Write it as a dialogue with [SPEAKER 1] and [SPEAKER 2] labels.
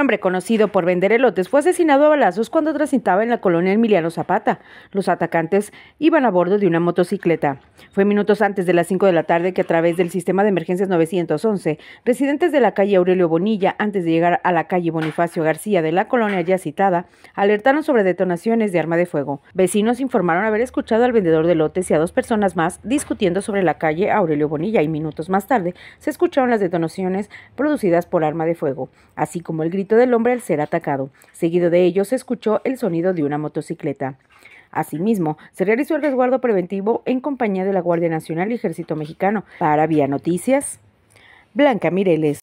[SPEAKER 1] hombre conocido por vender elotes fue asesinado a balazos cuando transitaba en la colonia Emiliano Zapata. Los atacantes iban a bordo de una motocicleta. Fue minutos antes de las 5 de la tarde que a través del sistema de emergencias 911, residentes de la calle Aurelio Bonilla, antes de llegar a la calle Bonifacio García de la colonia ya citada, alertaron sobre detonaciones de arma de fuego. Vecinos informaron haber escuchado al vendedor de elotes y a dos personas más discutiendo sobre la calle Aurelio Bonilla y minutos más tarde se escucharon las detonaciones producidas por arma de fuego, así como el grito del hombre al ser atacado. Seguido de ello se escuchó el sonido de una motocicleta. Asimismo, se realizó el resguardo preventivo en compañía de la Guardia Nacional y Ejército Mexicano. Para Vía Noticias, Blanca Mireles.